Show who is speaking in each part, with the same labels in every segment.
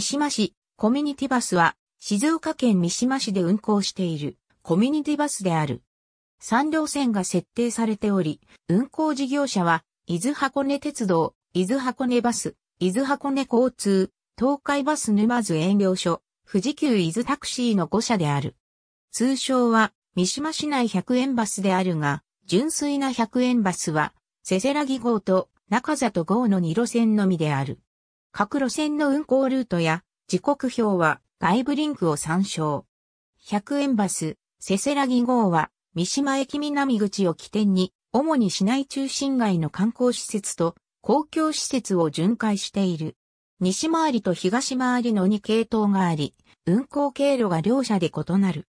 Speaker 1: 三島市、コミュニティバスは、静岡県三島市で運行している、コミュニティバスである。三両線が設定されており、運行事業者は、伊豆箱根鉄道、伊豆箱根バス、伊豆箱根交通、東海バス沼津営業所、富士急伊豆タクシーの5社である。通称は、三島市内100円バスであるが、純粋な100円バスは、せせらぎ号と中里号の2路線のみである。各路線の運行ルートや時刻表は外部リンクを参照。100円バス、せせらぎ号は三島駅南口を起点に主に市内中心街の観光施設と公共施設を巡回している。西回りと東回りの2系統があり、運行経路が両者で異なる。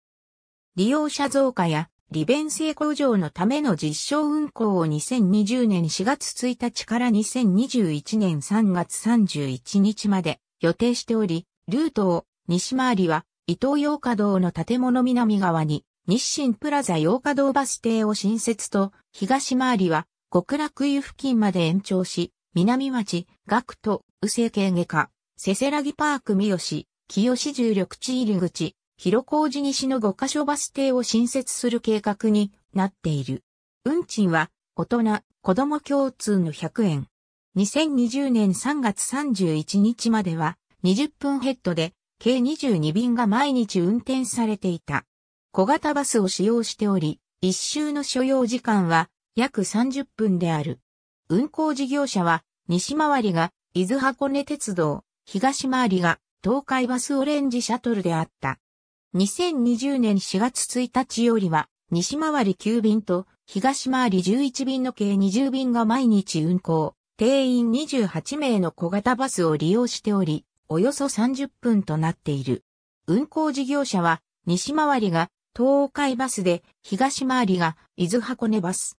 Speaker 1: 利用者増加や利便性向上のための実証運行を2020年4月1日から2021年3月31日まで予定しており、ルートを西回りは伊東洋華堂の建物南側に日清プラザ洋華堂バス停を新設と東回りは極楽湯付近まで延長し、南町、学徒、右政経外科、せせらぎパーク三好、清志重緑地入り口、広小路西の5カ所バス停を新設する計画になっている。運賃は大人、子供共通の100円。2020年3月31日までは20分ヘッドで計22便が毎日運転されていた。小型バスを使用しており、一周の所要時間は約30分である。運行事業者は西回りが伊豆箱根鉄道、東回りが東海バスオレンジシャトルであった。2020年4月1日よりは、西回り9便と東回り11便の計20便が毎日運行、定員28名の小型バスを利用しており、およそ30分となっている。運行事業者は、西回りが東海バスで、東回りが伊豆箱根バス。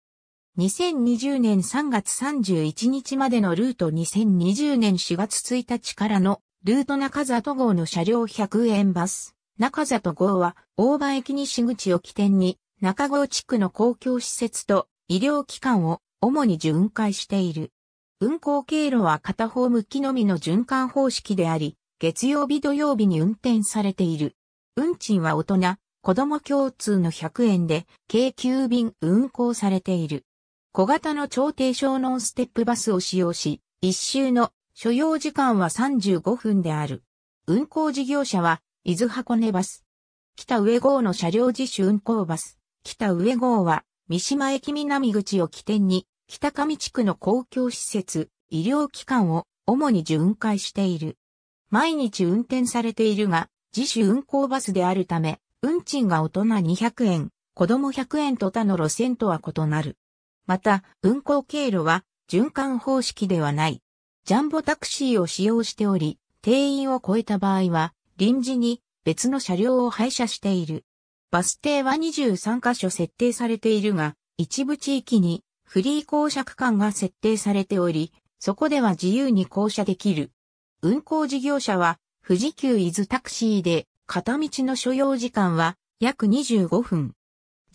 Speaker 1: 2020年3月31日までのルート2020年4月1日からのルート中里号の車両100円バス。中里号は、大場駅西口を起点に、中郷地区の公共施設と医療機関を主に巡回している。運行経路は片方向きのみの循環方式であり、月曜日土曜日に運転されている。運賃は大人、子供共通の100円で、計9便運行されている。小型の超低小ノンステップバスを使用し、一周の所要時間は35分である。運行事業者は伊豆箱根バス。北上郷の車両自主運行バス。北上郷は、三島駅南口を起点に、北上地区の公共施設、医療機関を主に巡回している。毎日運転されているが、自主運行バスであるため、運賃が大人200円、子供100円と他の路線とは異なる。また、運行経路は循環方式ではない。ジャンボタクシーを使用しており、定員を超えた場合は、臨時に別の車両を配車している。バス停は23カ所設定されているが、一部地域にフリー降車区間が設定されており、そこでは自由に降車できる。運行事業者は、富士急伊豆タクシーで、片道の所要時間は約25分。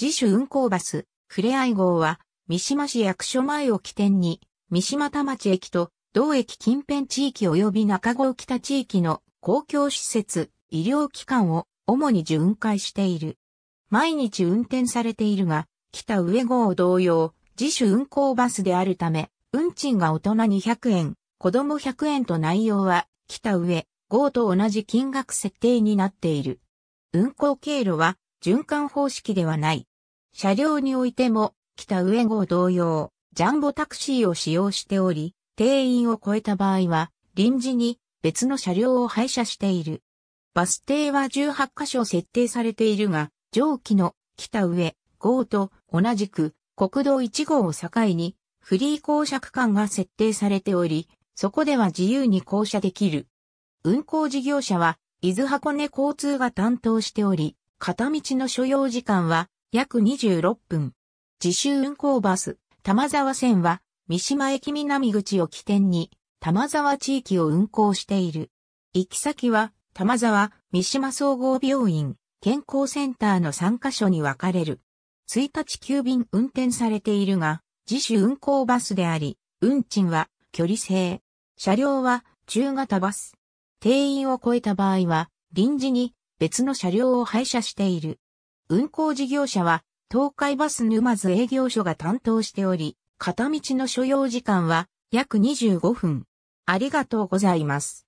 Speaker 1: 自主運行バス、ふれあい号は、三島市役所前を起点に、三島田町駅と同駅近辺地域及び中郷北地域の公共施設、医療機関を主に巡回している。毎日運転されているが、北上号同様、自主運行バスであるため、運賃が大人200円、子供100円と内容は、北上号と同じ金額設定になっている。運行経路は、循環方式ではない。車両においても、北上号同様、ジャンボタクシーを使用しており、定員を超えた場合は、臨時に別の車両を配車している。バス停は18カ所設定されているが、上記の北上号と同じく国道1号を境にフリー降車区間が設定されており、そこでは自由に降車できる。運行事業者は、伊豆箱根交通が担当しており、片道の所要時間は約26分。自主運行バス、玉沢線は、三島駅南口を起点に、玉沢地域を運行している。行き先は、玉沢、三島総合病院、健康センターの3カ所に分かれる。1日急便運転されているが、自主運行バスであり、運賃は距離制。車両は中型バス。定員を超えた場合は、臨時に別の車両を配車している。運行事業者は、東海バス沼津営業所が担当しており、片道の所要時間は約25分。ありがとうございます。